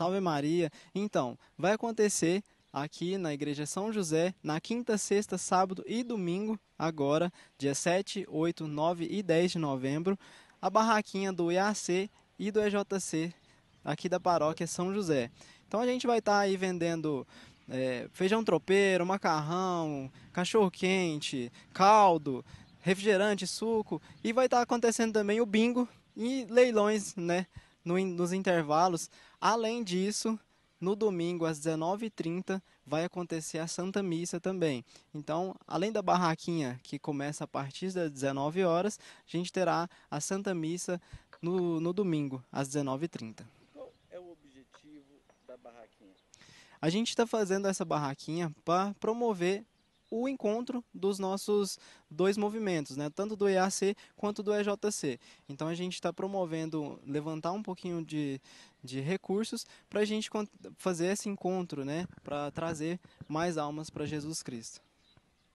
Salve Maria. Então, vai acontecer aqui na Igreja São José, na quinta, sexta, sábado e domingo, agora, dia 7, 8, 9 e 10 de novembro, a barraquinha do IAC e do EJC aqui da paróquia São José. Então a gente vai estar tá aí vendendo é, feijão tropeiro, macarrão, cachorro quente, caldo, refrigerante, suco e vai estar tá acontecendo também o bingo e leilões, né? no, nos intervalos. Além disso, no domingo às 19h30 vai acontecer a Santa Missa também. Então, além da barraquinha que começa a partir das 19 horas, a gente terá a Santa Missa no, no domingo às 19h30. Qual é o objetivo da barraquinha? A gente está fazendo essa barraquinha para promover o encontro dos nossos dois movimentos, né? tanto do EAC quanto do EJC. Então a gente está promovendo levantar um pouquinho de, de recursos para a gente fazer esse encontro, né? para trazer mais almas para Jesus Cristo.